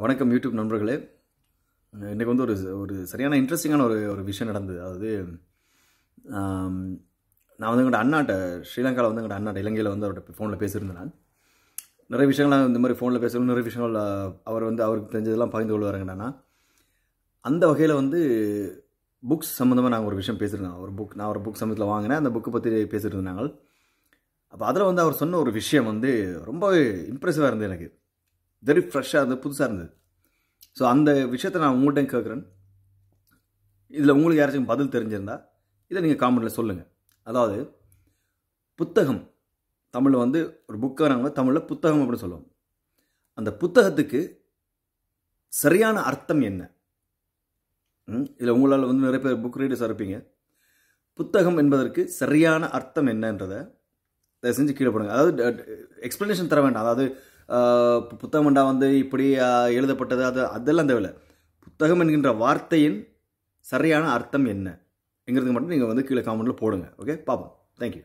வணக்கம் யூடியூப் நண்பர்களே இன்றைக்கி வந்து ஒரு ஒரு சரியான இன்ட்ரெஸ்டிங்கான ஒரு ஒரு விஷயம் நடந்தது அதாவது நான் வந்து எங்கள்ட அண்ணாட்ட ஸ்ரீலங்காவில் வந்து எங்கள்ட அண்ணாட்ட இலங்கையில் வந்து அவர்கிட்ட ஃபோனில் பேசியிருந்தேன் நான் நிறைய விஷயங்கள்லாம் இந்த மாதிரி ஃபோனில் பேசணும் நிறைய விஷயங்கள் அவர் வந்து அவருக்கு தெரிஞ்சதெல்லாம் பகிர்ந்து கொள்வாருங்கண்ணா அந்த வகையில் வந்து புக்ஸ் சம்மந்தமாக நாங்கள் ஒரு விஷயம் பேசியிருந்தோம் ஒரு புக் நான் ஒரு புக் சம்மந்தத்தில் வாங்கினேன் அந்த புக்கை பற்றி பேசியிருந்தோம் நாங்கள் அப்போ அதில் வந்து அவர் சொன்ன ஒரு விஷயம் வந்து ரொம்பவே இம்ப்ரெசிவாக இருந்தது எனக்கு வெரி ஃப்ரெஷ்ஷாக இருந்தது புதுசாக இருந்தது ஸோ அந்த விஷயத்தை நான் உங்கள்கிட்ட கேட்குறேன் இதில் உங்களுக்கு யாராச்சும் பதில் தெரிஞ்சிருந்தா இதை நீங்கள் காமெண்ட்டில் சொல்லுங்கள் அதாவது புத்தகம் தமிழில் வந்து ஒரு புக்கை நாங்கள் தமிழில் புத்தகம் அப்படின்னு சொல்லுவோம் அந்த புத்தகத்துக்கு சரியான அர்த்தம் என்ன இதில் உங்களால் வந்து நிறைய பேர் புக் ரீடர்ஸாக இருப்பீங்க புத்தகம் என்பதற்கு சரியான அர்த்தம் என்னன்றதை தயவு செஞ்சு கீழே போடுங்க அதாவது எக்ஸ்ப்ளனேஷன் தர வேண்டாம் அதாவது புத்தகம் என்றால் வந்து இப்படி எழுதப்பட்டது அது அதெல்லாம் தேவையில்லை புத்தகம் என்கின்ற வார்த்தையின் சரியான அர்த்தம் என்ன என்னங்கிறதுக்கு மட்டும் நீங்கள் வந்து கீழே காமெண்ட்டில் போடுங்க ஓகே பார்ப்போம் தேங்க்யூ